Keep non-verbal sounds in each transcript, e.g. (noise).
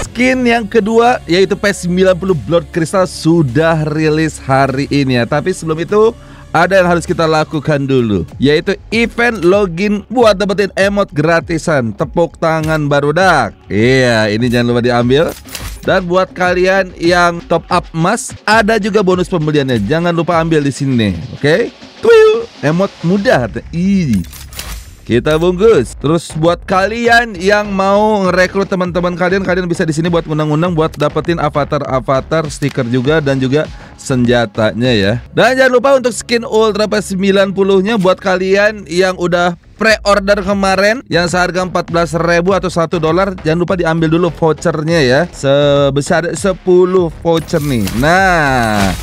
skin yang kedua yaitu P90 Blood Crystal sudah rilis hari ini ya. Tapi sebelum itu ada yang harus kita lakukan dulu yaitu event login buat dapetin emot gratisan tepuk tangan baru dak iya ini jangan lupa diambil dan buat kalian yang top up emas ada juga bonus pembeliannya jangan lupa ambil di sini oke okay? Tuyul, emot mudah ih kita bungkus. Terus buat kalian yang mau ngerekrut teman-teman kalian, kalian bisa di sini buat undang-undang buat dapetin avatar-avatar, stiker juga dan juga senjatanya ya. Dan jangan lupa untuk skin Ultra P90-nya buat kalian yang udah pre-order kemarin yang seharga 14.000 atau 1 dolar jangan lupa diambil dulu vouchernya ya sebesar 10 voucher nih. Nah,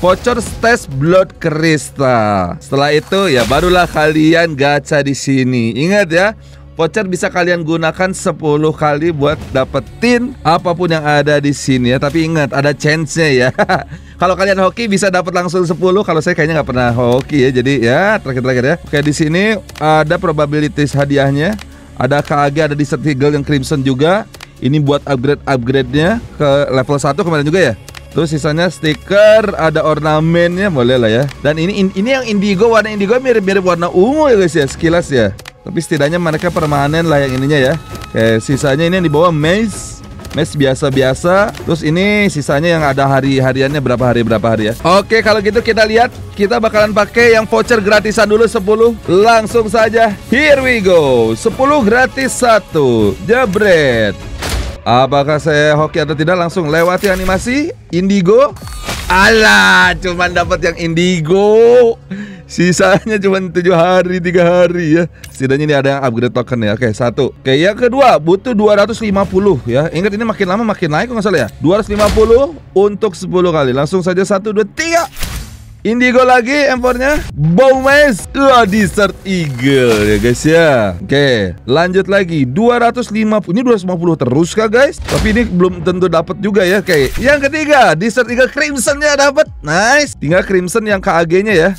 voucher test blood kristal. Setelah itu ya barulah kalian gacha di sini. Ingat ya, voucher bisa kalian gunakan 10 kali buat dapetin apapun yang ada di sini ya. Tapi ingat ada chance-nya ya. (laughs) kalau kalian hoki bisa dapat langsung 10, kalau saya kayaknya nggak pernah hoki ya. Jadi ya terakhir-terakhir ya. Oke, di sini ada probabilities hadiahnya. Ada KAG, ada Desert Eagle yang Crimson juga. Ini buat upgrade-upgrade-nya ke level 1 kemarin juga ya. Terus sisanya stiker, ada ornamennya boleh lah ya. Dan ini ini yang indigo, warna indigo mirip-mirip warna ungu ya guys ya, sekilas ya. Tapi setidaknya mereka permanen lah yang ininya ya. Oke, sisanya ini yang di bawah maze Mes biasa-biasa Terus ini sisanya yang ada hari-hariannya berapa hari berapa hari ya Oke kalau gitu kita lihat Kita bakalan pakai yang voucher gratisan dulu 10 Langsung saja Here we go 10 gratis 1 Jebret Apakah saya hoki atau tidak langsung lewati animasi indigo? Alah, cuman dapat yang indigo. Sisanya cuma tujuh hari, tiga hari ya. Setidaknya ini ada yang upgrade token ya. Oke, satu. Oke, yang kedua butuh 250 ya. Ingat ini makin lama makin naik nggak salah ya. 250 untuk 10 kali. Langsung saja satu, dua, tiga. Indigo lagi M4-nya. Bowmes. Wah, Desert Eagle ya guys ya. Oke, lanjut lagi. 250. Ini 250 terus kah guys? Tapi ini belum tentu dapat juga ya. Oke, yang ketiga Desert Eagle Crimson-nya dapat. Nice. Tinggal Crimson yang KAG-nya ya.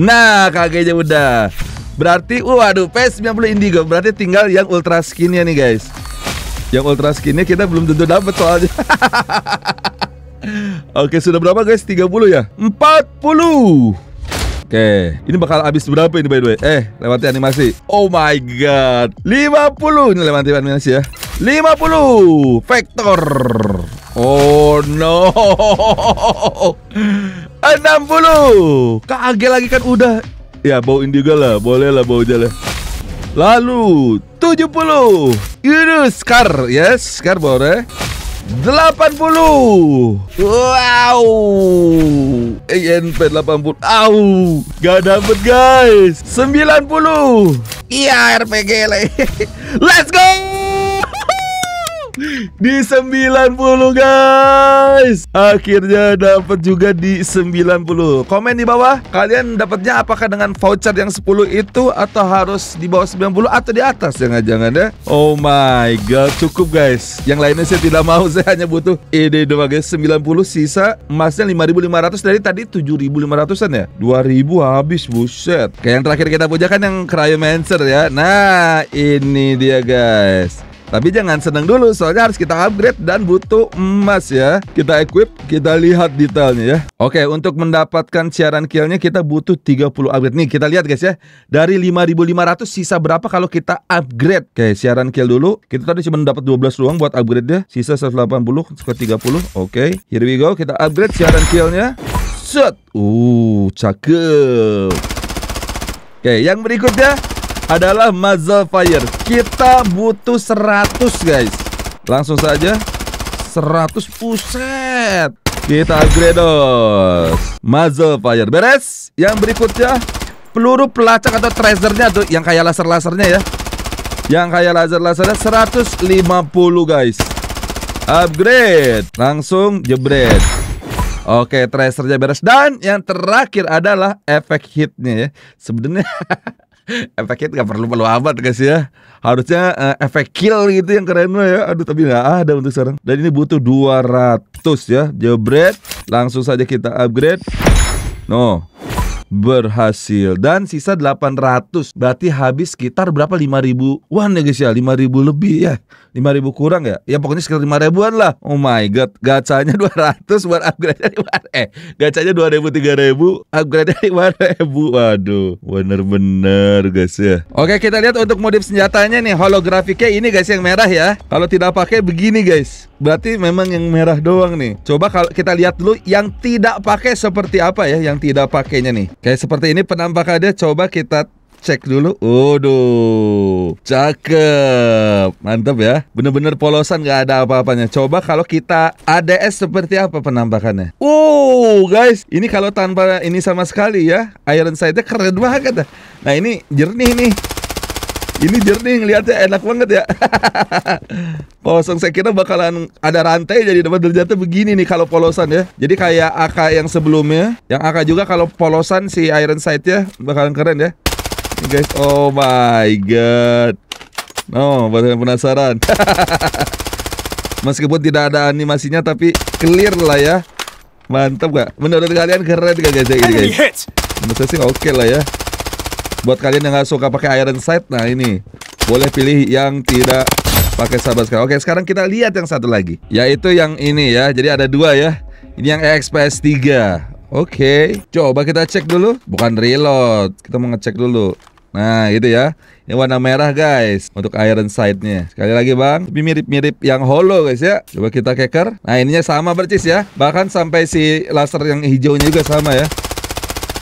Nah, KAG-nya udah. Berarti waduh P90 Indigo. Berarti tinggal yang ultra skin-nya nih guys. Yang ultra skin-nya kita belum tentu dapat soalnya. (laughs) Oke, sudah berapa guys? 30 ya? 40! Oke, ini bakal habis berapa ini by the way? Eh, lewati animasi. Oh my god. 50 ini lewati animasi ya. 50 vektor. Oh no. 60. Kaget lagi kan udah. Ya, bau indigo lah, boleh lah bau jalan. Lalu 70. Ini Scar, yes, Scar boleh. 80 Wow ENP 80 Au Gak dapet guys 90 Iya RPG (laughs) Let's go di 90 guys. Akhirnya dapat juga di 90. Komen di bawah kalian dapatnya apakah dengan voucher yang 10 itu atau harus di bawah 90 atau di atas ya jangan-jangan ya. Oh my god, cukup guys. Yang lainnya saya tidak mau, (laughs) saya hanya butuh ide doang guys. 90 sisa emasnya 5500 dari tadi 7500-an ya. 2000 habis buset. Kayak yang terakhir kita puja kan yang Cryomancer ya. Nah, ini dia guys. Tapi jangan seneng dulu, soalnya harus kita upgrade dan butuh emas ya. Kita equip, kita lihat detailnya ya. Oke, untuk mendapatkan siaran killnya kita butuh 30 upgrade. Nih, kita lihat guys ya. Dari 5500 sisa berapa kalau kita upgrade? Oke, siaran kill dulu. Kita tadi cuma dapat 12 ruang buat upgrade dia. Sisa 180, skor 30. Oke, here we go. Kita upgrade siaran killnya. Set. Uh, cakep. Oke, yang berikutnya adalah muzzle fire. Kita butuh 100 guys. Langsung saja 100 puset. Kita upgrade dos. Muzzle fire beres. Yang berikutnya peluru pelacak atau tracernya tuh yang kayak laser-lasernya ya. Yang kayak laser-lasernya 150 guys. Upgrade. Langsung jebret. Oke, tracernya beres dan yang terakhir adalah efek hitnya ya. Sebenarnya (laughs) efeknya itu gak perlu perlu amat guys ya harusnya uh, efek kill gitu yang keren mah ya aduh tapi nggak ada untuk sekarang dan ini butuh 200 ya jebret langsung saja kita upgrade no berhasil dan sisa 800 berarti habis sekitar berapa 5000 won ya guys ya 5000 lebih ya 5000 kurang ya ya pokoknya sekitar 5000an lah oh my god gacanya 200 buat upgrade dari eh gacanya 2000 3000 upgrade dari 5000 bu waduh bener-bener guys ya oke kita lihat untuk modif senjatanya nih holografiknya ini guys yang merah ya kalau tidak pakai begini guys berarti memang yang merah doang nih coba kalau kita lihat dulu yang tidak pakai seperti apa ya yang tidak pakainya nih Kayak seperti ini penampakannya coba kita cek dulu. Waduh, cakep, mantap ya. Bener-bener polosan gak ada apa-apanya. Coba kalau kita ADS seperti apa penampakannya? Wow, guys, ini kalau tanpa ini sama sekali ya. Iron side-nya keren banget. Nah ini jernih nih. Ini jernih ngeliatnya enak banget ya. (laughs) Kosong saya kira bakalan ada rantai jadi dapat derjatnya begini nih kalau polosan ya. Jadi kayak AK yang sebelumnya, yang AK juga kalau polosan si iron sight ya bakalan keren ya. Ini guys, oh my god. No, buat yang penasaran. (laughs) Meskipun tidak ada animasinya tapi clear lah ya. Mantap gak? Menurut kalian keren gak guys ya ini guys? Menurut saya sih oke okay lah ya. Buat kalian yang nggak suka pakai iron sight, nah ini boleh pilih yang tidak pakai sabar sekarang. Oke, sekarang kita lihat yang satu lagi, yaitu yang ini ya. Jadi ada dua ya. Ini yang XPS 3. Oke, coba kita cek dulu. Bukan reload, kita mau ngecek dulu. Nah gitu ya Ini warna merah guys Untuk iron sight nya Sekali lagi bang Tapi mirip-mirip yang hollow guys ya Coba kita keker Nah ininya sama percis ya Bahkan sampai si laser yang hijaunya juga sama ya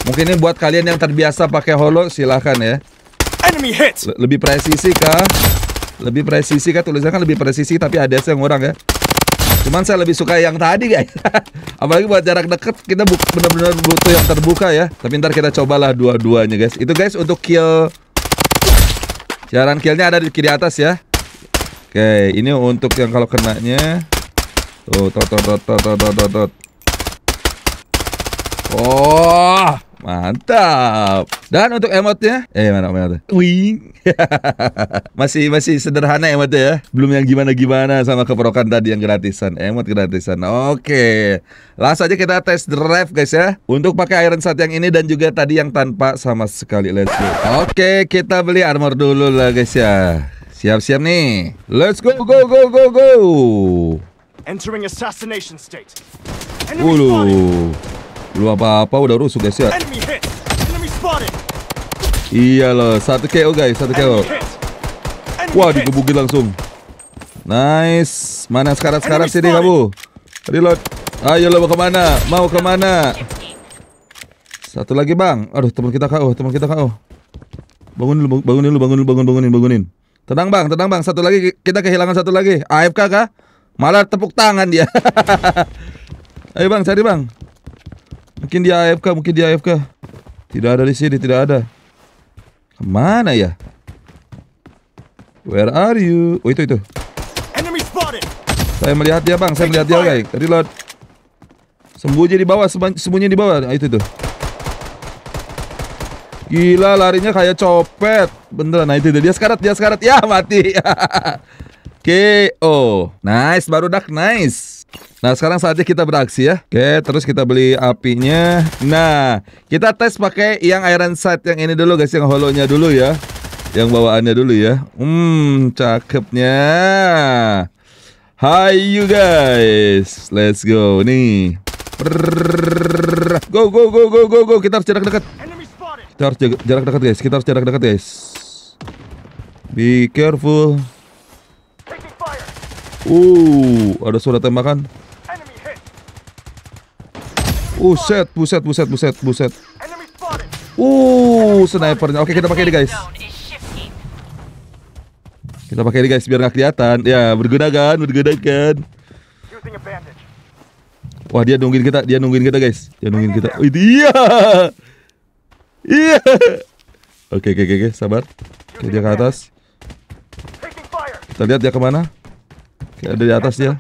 Mungkin ini buat kalian yang terbiasa pakai holo silahkan ya. Enemy hit. Lebih presisi kah? Lebih presisi kah? Tulisannya kan lebih presisi tapi ada yang orang ya. Cuman saya lebih suka yang tadi guys. (laughs) Apalagi buat jarak deket kita benar-benar butuh yang terbuka ya. Tapi ntar kita cobalah dua-duanya guys. Itu guys untuk kill. Jalan killnya ada di kiri atas ya. Oke, ini untuk yang kalau kenanya. Tuh, tot tot tot tot tot tot. Oh. Mantap. Dan untuk emotnya, eh mana emotnya? Wing. (laughs) masih masih sederhana emotnya ya. Belum yang gimana-gimana sama keperokan tadi yang gratisan. Emot gratisan. Oke. Langsung aja kita tes drive guys ya. Untuk pakai iron Sat yang ini dan juga tadi yang tanpa sama sekali. Let's go. Oke, kita beli armor dulu lah guys ya. Siap-siap nih. Let's go go go go go. Entering assassination state. Enemy lu apa-apa udah rusuh guys ya. Iya loh, satu KO guys, satu KO. Wah, digebukin langsung. Nice. Mana sekarat-sekarat sini kamu? Reload. Ayo lo mau kemana? Mau kemana? Satu lagi bang. Aduh, teman kita KO, teman kita KO. Bangunin lu Bangunin lu bangun lu bangun, bangunin, bangunin. Tenang bang, tenang bang. Satu lagi kita kehilangan satu lagi. AFK kah? Malah tepuk tangan dia. (laughs) Ayo bang, cari bang. Mungkin dia AFK, mungkin dia AFK. Tidak ada di sini, tidak ada. Kemana ya? Where are you? Oh itu itu. Saya melihat dia bang, saya melihat dia guys. Tadi lo sembunyi di bawah, sembunyi di bawah. Nah, itu itu. Gila larinya kayak copet. Beneran. Nah itu dia sekarat, dia sekarat. Ya mati. (laughs) KO. Nice, baru dak nice. Nah, sekarang saatnya kita beraksi ya. Oke, terus kita beli apinya. Nah, kita tes pakai yang iron sight yang ini dulu guys, yang holonya dulu ya. Yang bawaannya dulu ya. Hmm, cakepnya. Hai you guys. Let's go nih. Go go go go go go. Kita harus jarak dekat. Kita harus jarak dekat guys. Kita harus jarak dekat guys. Be careful. Uh, ada suara tembakan. Buset, buset, buset, buset, buset. Uh, snipernya. Oke, kita pakai ini, guys. Kita pakai ini, guys, biar nggak kelihatan. Ya, berguna kan, berguna kan. Wah, dia nungguin kita, dia nungguin kita, guys. Dia nungguin kita. Oh, iya. Iya. Oke, oke, oke, sabar. Oke, dia ke atas. Kita lihat dia kemana. Oke, ada di atas dia.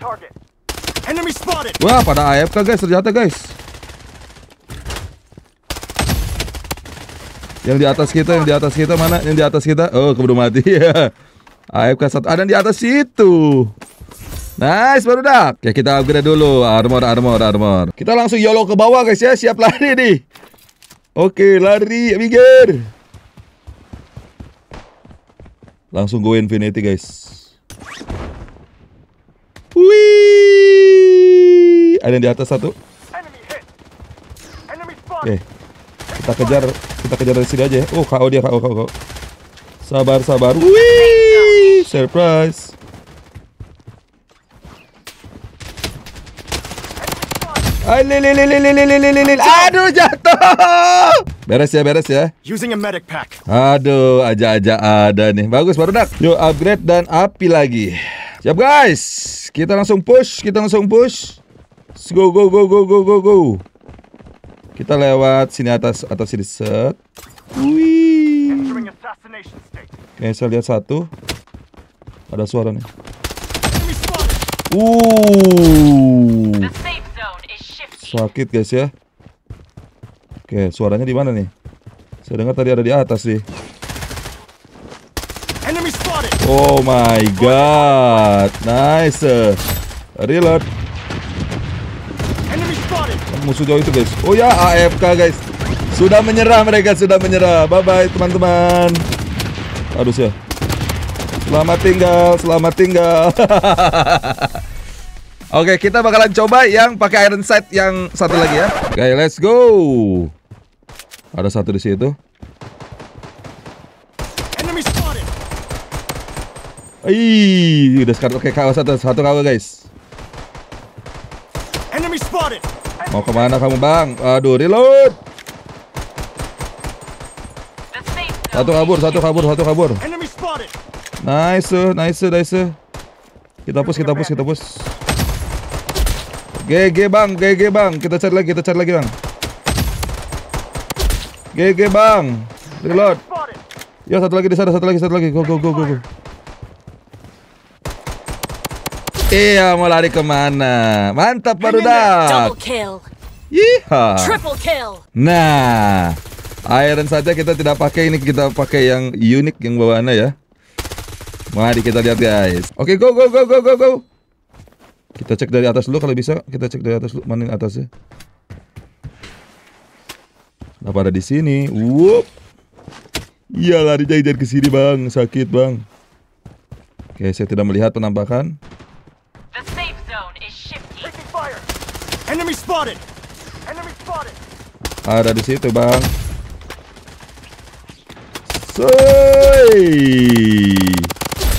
Wah, pada AFK, guys, ternyata, guys. Yang di atas kita, yang di atas kita mana? Yang di atas kita. Oh, keburu mati. AFK (laughs) ya. satu. Ada yang di atas situ. Nice, baru dah. Oke, kita upgrade dulu armor, armor, armor. Kita langsung yolo ke bawah, guys ya. Siap lari nih. Oke, lari, minggir. Langsung go infinity, guys. Wih. Ada yang di atas satu. Oke. Okay. Kita kejar, kita kejar dari sini aja ya. Oh, kau dia, kau kau kau Sabar, sabar. Wih, surprise. Aduh jatuh. Beres ya, beres ya. Using a medic pack. Aduh, aja-aja ada nih. Bagus baru nak. Yuk upgrade dan api lagi. Siap guys. Kita langsung push, kita langsung push. go go go go go go go. Kita lewat sini atas atas sini set. Wih. Oke, saya lihat satu. Ada suara nih. Uh. Sakit guys ya. Oke, suaranya di mana nih? Saya dengar tadi ada di atas sih. Oh my god. Nice. Reload musuh jauh itu guys Oh ya AFK guys Sudah menyerah mereka sudah menyerah Bye bye teman-teman Aduh ya Selamat tinggal Selamat tinggal (laughs) Oke kita bakalan coba yang pakai iron sight yang satu lagi ya Oke okay, let's go Ada satu di situ Ih, udah sekarang oke okay, kawas satu satu kawas guys. Mau kemana kamu bang? Aduh, reload. Satu kabur, satu kabur, satu kabur. Nice, eh, nice, eh, nice. Eh. Kita push, kita push, kita push. GG bang, GG bang. Kita cari lagi, kita cari lagi bang. GG bang. Reload. Yo satu lagi di sana, satu lagi, satu lagi. Go go go go go. Iya, mau lari kemana? Mantap, dah. Iya. Nah, Iron saja kita tidak pakai ini kita pakai yang unik yang bawaannya ya. Mari kita lihat guys. Oke, okay, go go go go go go. Kita cek dari atas dulu kalau bisa. Kita cek dari atas dulu mana atasnya. Kenapa ada di sini? Wup. Iya lari jadi ke sini bang, sakit bang. Oke, okay, saya tidak melihat penampakan. Enemy spotted. Enemy spotted. Ada di situ, Bang. Soi.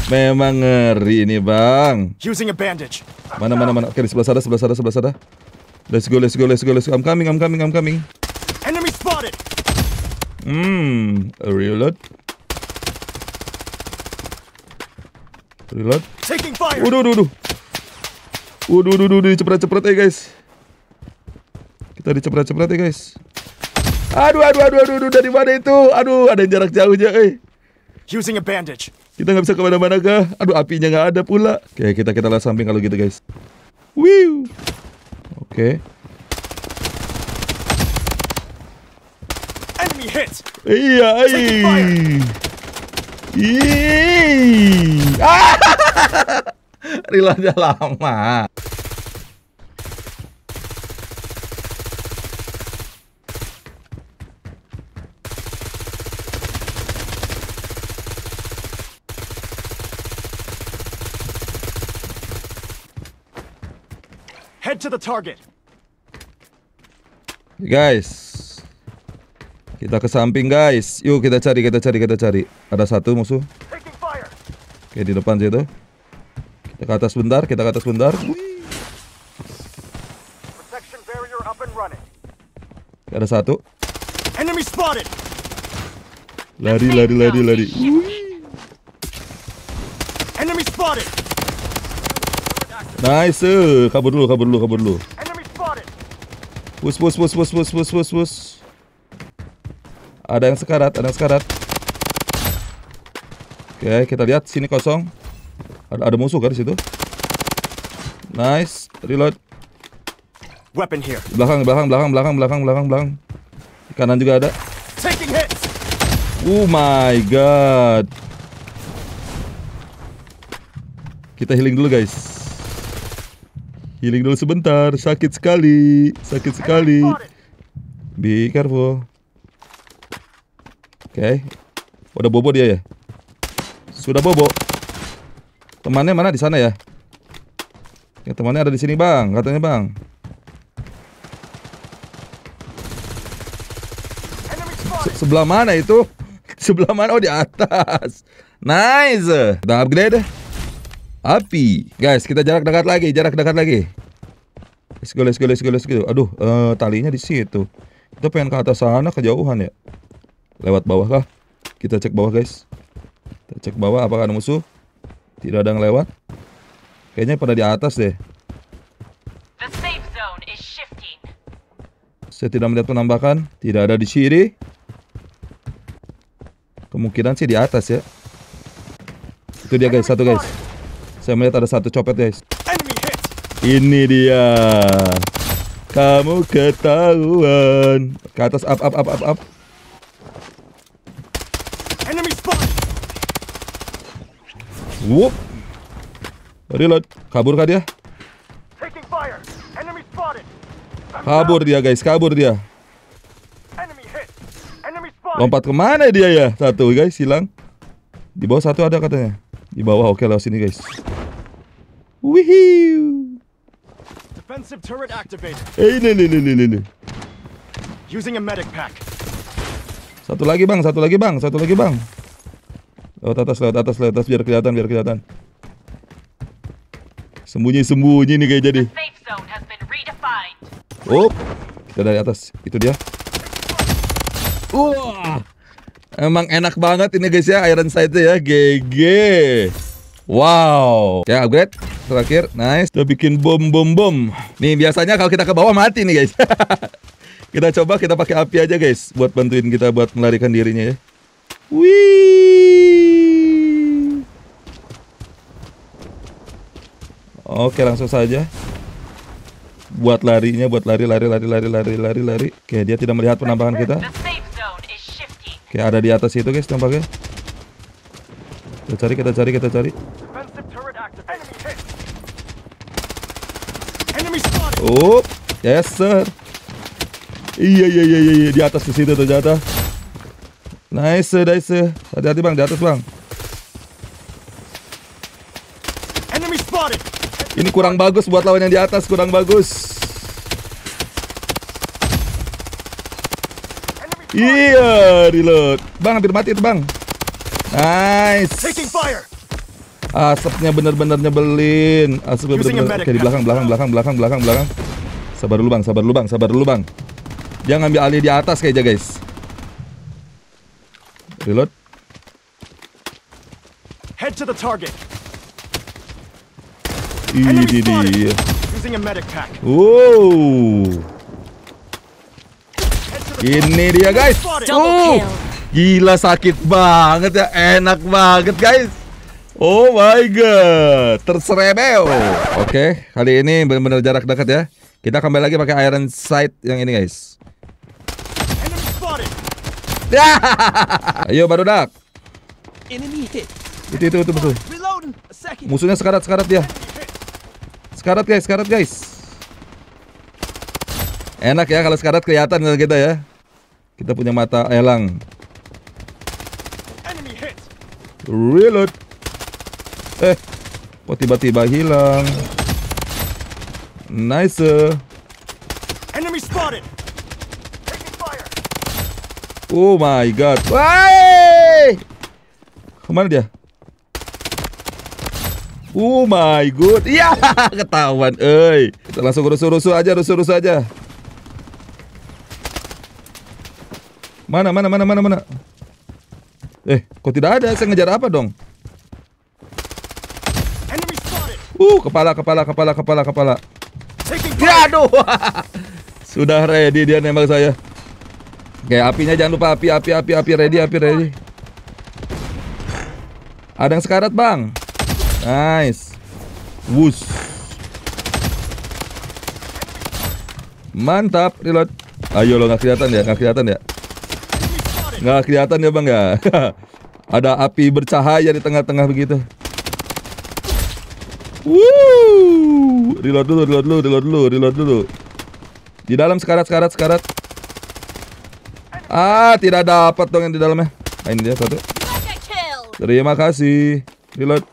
Memang ngeri ini, Bang. Using a bandage. Mana mana mana. Oke, di sebelah sana, sebelah sana, sebelah sana. Let's go, let's go, let's go, let's go. I'm coming, I'm coming, I'm coming. Enemy spotted. Hmm, reload. Reload. Taking fire. Waduh, waduh, waduh. Waduh, waduh, waduh, cepet-cepet eh guys. Kita dicepret-cepret ya guys. Aduh, aduh, aduh, aduh, aduh, dari mana itu? Aduh, ada yang jarak jauhnya, eh. Using a bandage. Kita nggak bisa kemana-mana kah? Aduh, apinya nggak ada pula. Oke, kita kita lihat samping kalau gitu, guys. Wiu. Oke. Enemy hit. Iya, iya. Ah, Rilanya lama. to the target. Guys. Kita ke samping, guys. Yuk kita cari, kita cari, kita cari. Ada satu musuh. Oke, di depan situ. Kita ke atas bentar, kita ke atas bentar. Ada satu. Lari, lari, lari, lari. Wih. Nice. Eh. kabur dulu, kabur dulu, kabur dulu. Bus, bus, bus, bus, bus, bus, bus, bus. Ada yang sekarat, ada yang sekarat. Oke, kita lihat sini kosong. Ada, ada musuh kan di situ? Nice. Reload. Weapon here. Belakang, belakang, belakang, belakang, belakang, belakang, belakang. Kanan juga ada. Oh my god. Kita healing dulu, guys. Healing dulu sebentar. Sakit sekali. Sakit sekali. Be careful. Oke. Okay. Udah bobo dia ya? Sudah bobo. Temannya mana di sana ya? Ya temannya ada di sini, Bang. Katanya, Bang. Se sebelah mana itu? (laughs) sebelah mana? Oh, di atas. Nice. Udah upgrade deh api. Guys, kita jarak dekat lagi, jarak dekat lagi. Let's go, let's go, let's go, let's go. Aduh, uh, talinya di situ. Kita pengen ke atas sana kejauhan ya. Lewat bawah kah? Kita cek bawah, guys. Kita cek bawah apakah ada musuh? Tidak ada yang lewat. Kayaknya pada di atas deh. Saya tidak melihat penambahan. tidak ada di sini. Kemungkinan sih di atas ya. Itu dia guys, satu guys. Saya melihat ada satu copet guys Ini dia Kamu ketahuan Ke atas up up up up up Wup Reload Kabur kah dia? Kabur dia guys, kabur dia Lompat kemana dia ya? Satu guys, hilang Di bawah satu ada katanya di bawah, oke okay, lewat sini guys. wihiu Defensive turret activated. Eh, ini, ini, ini, ini, ini. Using a medic pack. Satu lagi bang, satu lagi bang, satu lagi bang. Lewat atas, lewat atas, lewat atas biar kelihatan, biar kelihatan. Sembunyi-sembunyi nih kayak jadi. Oh, kita dari atas. Itu dia. Wow. Emang enak banget ini guys ya Iron Sight ya. GG. Wow. Ya upgrade terakhir. Nice. Kita bikin bom bom bom. Nih biasanya kalau kita ke bawah mati nih guys. (laughs) kita coba kita pakai api aja guys buat bantuin kita buat melarikan dirinya ya. Wih. Oke, langsung saja. Buat larinya, buat lari lari lari lari lari lari lari. Oke, dia tidak melihat penambahan kita. Kayak ada di atas itu guys tampaknya. Kita cari, kita cari, kita cari. Oh, yes sir. Iya, iya iya iya iya di atas di situ tuh jatah. Nice, nice. Hati-hati bang, di atas bang. Ini kurang bagus buat lawan yang di atas, kurang bagus. Iya, reload. Bang, hampir mati itu, Bang. Nice. Asapnya benar bener nyebelin. Asapnya benar-benar Oke, di belakang, belakang, belakang, belakang, belakang, belakang. Sabar dulu, Bang. Sabar dulu, Bang. Sabar dulu, Bang. Dia ngambil alih di atas kayaknya, guys. Reload. Head to the target. Ini dia. Wow. Ini dia guys. Oh, gila sakit banget ya. Enak banget guys. Oh my god, terserebel. Oke, okay, kali ini benar-benar jarak dekat ya. Kita kembali lagi pakai iron sight yang ini guys. Ya. Ayo baru dak. Itu itu itu betul. Musuhnya sekarat sekarat dia. Sekarat guys, sekarat guys. Enak ya kalau sekarat kelihatan kita ya. Kita punya mata elang. Reload. Eh, kok tiba-tiba hilang? Nice. Enemy spotted. Oh my god. Wah! Kemana dia? Oh my god. Iya, (laughs) yeah, ketahuan. Eh, kita langsung rusuh-rusuh aja, rusuh-rusuh aja. Mana, mana, mana, mana, mana? Eh, kok tidak ada? Saya ngejar apa dong? Uh, kepala, kepala, kepala, kepala, kepala. Ya, aduh. (laughs) Sudah ready dia nembak saya. Oke, apinya jangan lupa api, api, api, api ready, api ready. Ada yang sekarat, Bang. Nice. Wus. Mantap, reload. Ayo lo nggak kelihatan ya, nggak kelihatan ya. Nggak kelihatan ya bang ya? (laughs) Ada api bercahaya di tengah-tengah begitu. Wuh, reload dulu, reload dulu, reload dulu, reload dulu. Di dalam sekarat, sekarat, sekarat. Ah, tidak dapat dong yang di dalamnya. Nah, ini dia satu. Terima kasih. Reload.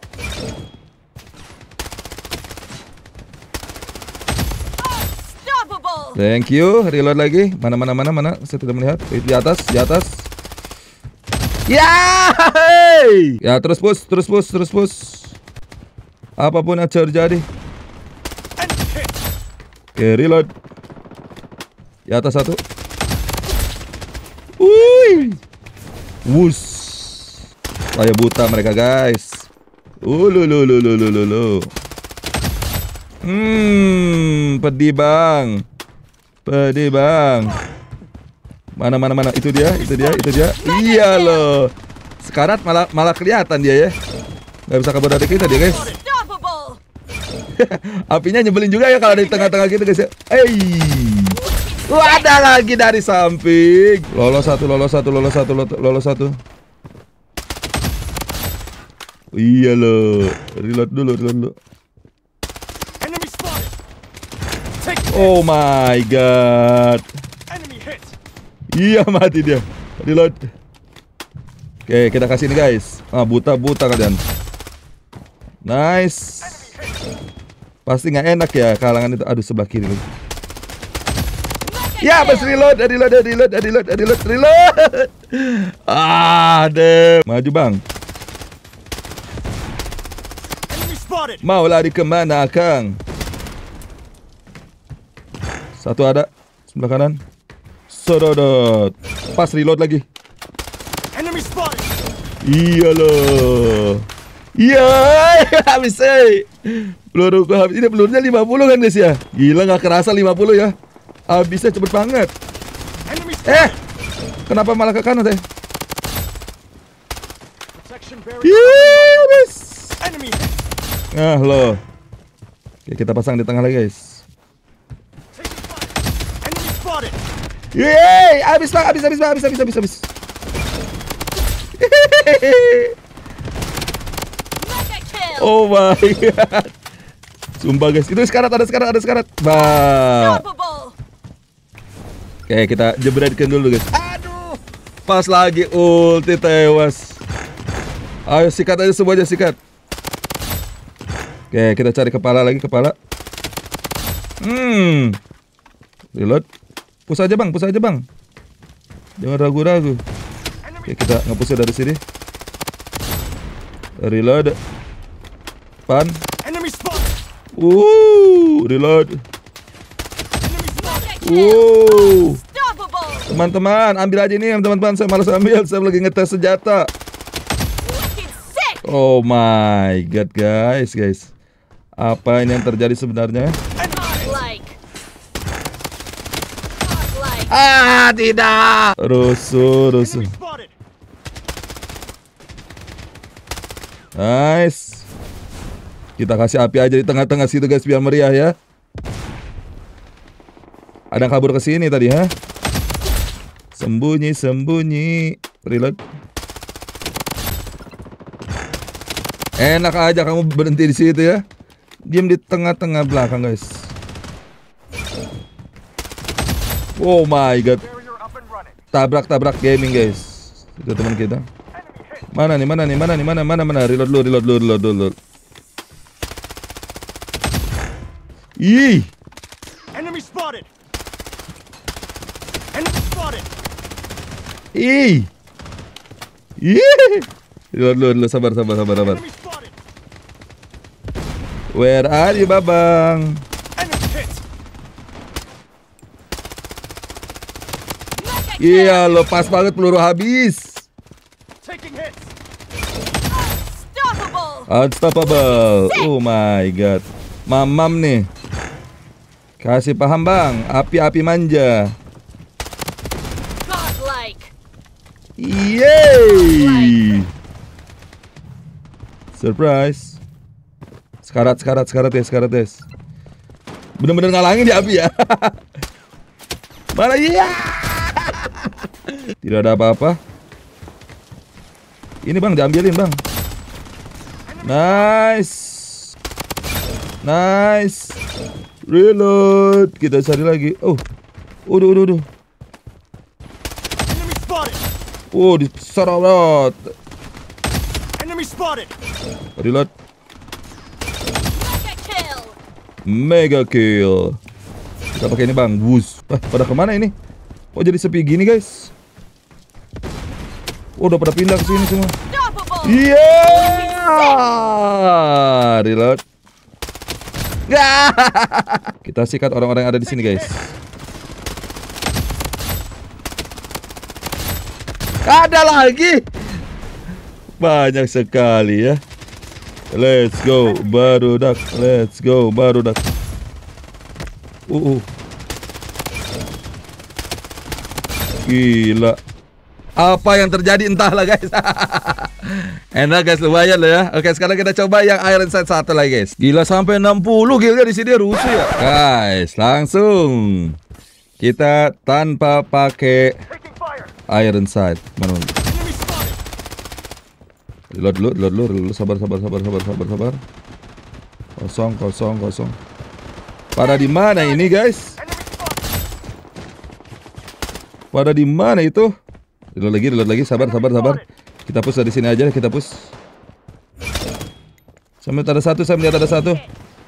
Thank you. Reload lagi. Mana mana mana mana. Saya tidak melihat. Di atas, di atas. Ya. Hey. Ya terus push, terus push, terus push. Apapun yang terjadi. Oke, okay, reload. Di atas satu. Wuih. Wus. Saya buta mereka, guys. Ulu uh, lu lu lu lu lu. Hmm, pedih, Bang. Pedih, Bang. Mana mana mana itu dia, itu dia, itu dia. Iya loh. Sekarat malah malah kelihatan dia ya. nggak bisa kabur dari kita dia, guys. (laughs) Apinya nyebelin juga ya kalau di tengah-tengah kita guys ya. Hey. Ada lagi dari samping. Lolos satu, lolos satu, lolos satu, lolos satu. Iya loh. Reload dulu, reload dulu. Oh my god. Iya mati dia. Reload. Oke, kita kasih ini guys. Ah, buta-buta kalian. Nice. Pasti nggak enak ya kalangan itu. Aduh sebelah kiri. Lagi. Ya, pas ya, ya, ya, reload, reload, reload, reload, reload, reload. Ah, deh. Maju, Bang. Mau lari kemana, Kang? Satu ada sebelah kanan. Sedot. Pas reload lagi. Iya loh. Iya, (laughs) habis eh. Peluru gua habis. Ini pelurunya 50 kan guys ya? Gila nggak kerasa 50 ya. Habisnya cepet banget. Eh. Kenapa malah ke kanan teh? Iya, habis. Nah, loh. Oke, kita pasang di tengah lagi, guys. Yeay, habis bang, habis habis bang, habis habis habis habis. oh my (laughs) god. Sumpah guys, itu sekarat ada sekarat ada sekarat. Bah. Oke, kita jebretkan dulu guys. Aduh. Pas lagi ulti tewas. Ayo sikat aja semuanya sikat. Oke, kita cari kepala lagi kepala. Hmm. Reload. Push aja bang, push aja bang. Jangan ragu-ragu. Oke, kita ngepus dari sini. Reload. Pan. Uh, reload. Uh. Teman-teman, ambil aja ini teman-teman. Saya malas ambil, saya lagi ngetes senjata. Oh my god, guys, guys. Apa ini yang terjadi sebenarnya? Ah, tidak. Rusuh, rusuh. Nice. Kita kasih api aja di tengah-tengah situ guys biar meriah ya. Ada kabur ke sini tadi ha? Sembunyi, sembunyi. Reload. Enak aja kamu berhenti di situ ya. Diam di tengah-tengah belakang guys. Oh my god. Tabrak-tabrak gaming, guys. Itu teman kita. Mana nih? Mana nih? Mana nih? Mana mana mana? Reload dulu, reload dulu, reload dulu. Ih. Enemy spotted. Enemy spotted. Ih. Ih. Reload dulu, reload sabar sabar sabar sabar. Where are you, Babang? Iya, yeah, lepas banget peluru habis. Unstoppable. Oh my god. Mamam nih. Kasih paham, Bang. Api-api manja. Yeay Surprise Sekarat, sekarat, sekarat ya, sekarat ya Bener-bener ngalangin di api ya (laughs) Mana ya yeah! Tidak ada apa-apa. Ini bang, diambilin bang. Nice. Nice. Reload. Kita cari lagi. Oh. Udah, udah, udah. Oh, disorot. Enemy spotted. Reload. Mega kill. Kita pakai ini bang. Bus. Ah, pada kemana ini? Oh jadi sepi gini guys? udah pada pindah ke sini semua. Iya. Reload. Ya. (laughs) Kita sikat orang-orang yang ada di sini, guys. Ada lagi. Banyak sekali ya. Let's go, baru dak. Let's go, baru dak. Uh, uh. Gila. Apa yang terjadi entahlah guys. (laughs) Enak guys lumayan lah ya. Oke, sekarang kita coba yang Iron Sight satu lagi guys. Gila sampai 60 gilnya di sini rusuh ya. Guys, langsung kita tanpa pakai Iron Sight. Mana? Dulu dulu, dulu dulu, sabar sabar sabar sabar sabar sabar. Kosong kosong kosong. Pada di mana ini guys? Pada di mana itu? Reload lagi, reload lagi. Sabar, sabar, sabar. Kita push dari sini aja, kita push. Saya melihat ada satu, saya melihat ada satu.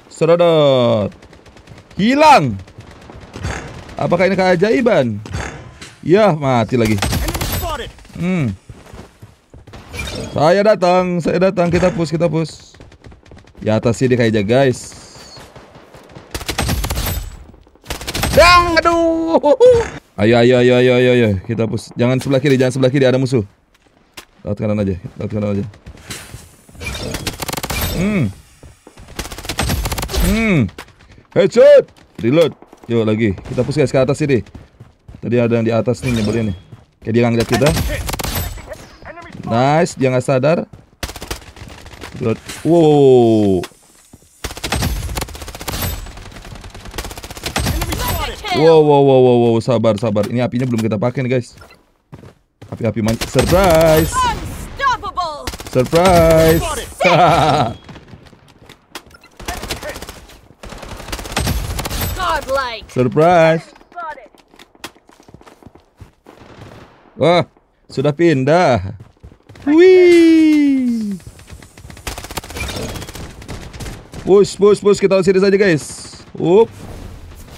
Serodot. Hilang. Apakah ini keajaiban? Ya, mati lagi. Hmm. Saya datang, saya datang. Kita push, kita push. Ya atas dia kayaknya guys. Dang, aduh. Ayo, ayo, ayo, ayo, ayo, ayo. Kita push. Jangan sebelah kiri, jangan sebelah kiri. Ada musuh. Laut kanan aja. Laut kanan aja. Hmm. Hmm. Headshot. Reload. Yuk lagi. Kita push guys ke atas sini. Tadi ada yang di atas nih nyebelin nih. Kayak dia ngeliat kita. Nice. Dia nggak sadar. Reload. Wow. Wow, wow, wow, wow, wow, sabar, sabar. Ini apinya belum kita pakai nih, guys. Api-api man surprise. Surprise. (laughs) surprise. Wah, sudah pindah. Wih. Push, push, push. Kita usir saja, guys. Up.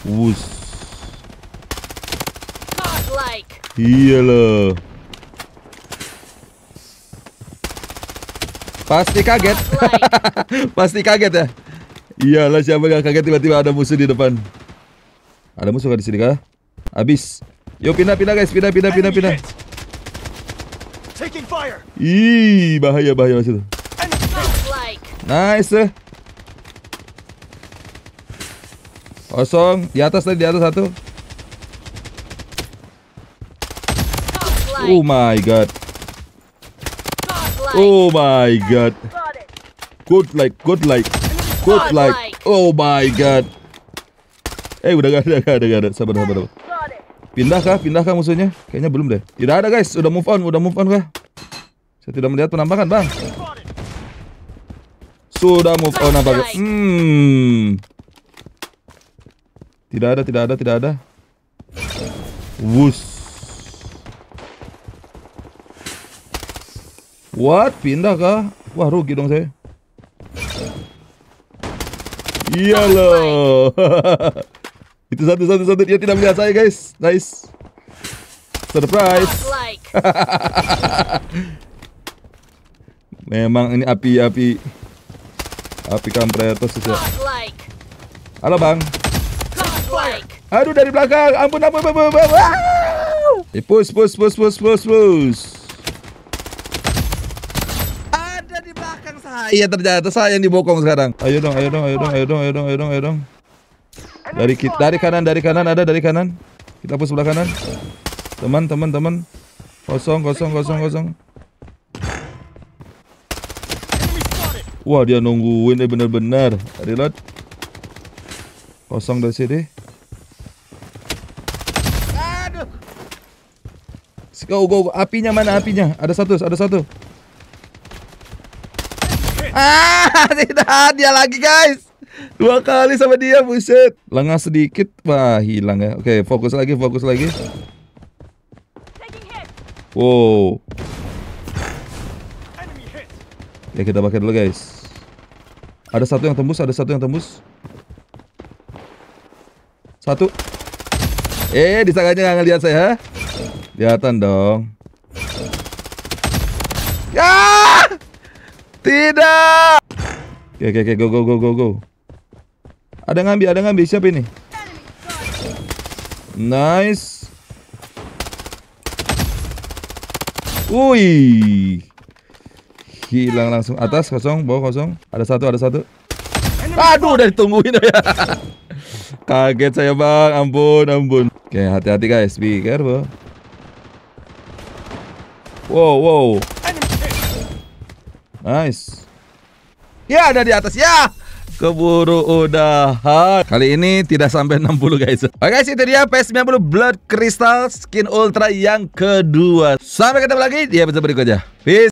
Wush. Iya loh. Pasti kaget. (laughs) Pasti kaget ya. Iyalah siapa gak kaget tiba-tiba ada musuh di depan. Ada musuh gak di sini kah? Habis. Yuk pindah pindah guys, pindah pindah pindah pindah. Ih, bahaya bahaya situ. Nice. Eh. Kosong, di atas tadi di atas satu. Oh, oh my god. Oh my god. Good like, good like, good like. Oh my god. Eh udah gak ada, gak ada, gak ada. Sabar, sabar, sabar. Pindah kah? Pindah kah musuhnya? Kayaknya belum deh. Tidak ada guys. Udah move on, udah move on kah? Saya tidak melihat penampakan, bang. Sudah move on apa? Hmm. Tidak ada, tidak ada, tidak ada. Wus. What? Pindah kah? Wah, rugi dong saya. Iya loh. (laughs) Itu satu satu satu dia tidak melihat saya, guys. Nice. Surprise. (laughs) Memang ini api-api api kampret ya. Halo, Bang. Aduh dari belakang. Ampun, ampun, ampun, ampun. ampun. Eh, push, push, push, push, push, push. iya ternyata saya yang dibokong sekarang. Ayo dong, ayo dong, ayo dong, ayo dong, ayo dong, ayo dong, ayo dong. Dari kita, dari kanan, dari kanan ada dari kanan. Kita push sebelah kanan. Teman, teman, teman. Kosong, kosong, kosong, kosong. Wah, dia nungguin deh bener-bener. Reload. Kosong dari sini. Aduh. Go, go, apinya mana apinya? Ada satu, ada satu. Ah, (laughs) tidak dia lagi guys. Dua kali sama dia, buset. Lengah sedikit, wah hilang ya. Oke, fokus lagi, fokus lagi. Wow. Ya kita pakai dulu guys. Ada satu yang tembus, ada satu yang tembus. Satu. Eh, disangkanya nggak ngeliat saya. Kelihatan dong. Tidak. Oke, oke, oke, go, go, go, go, go. Ada ngambil, ada ngambil. Siapa ini? Nice. Wih. Hilang langsung atas kosong, bawah kosong. Ada satu, ada satu. Aduh, udah ditungguin (laughs) Kaget saya, Bang. Ampun, ampun. Oke, hati-hati guys. Be careful. Wow, wow. Nice. Ya, ada di atas. Ya. Keburu udah. Kali ini tidak sampai 60, guys. Oke, guys, itu dia PS90 Blood Crystal Skin Ultra yang kedua. Sampai ketemu lagi di episode berikutnya. Peace.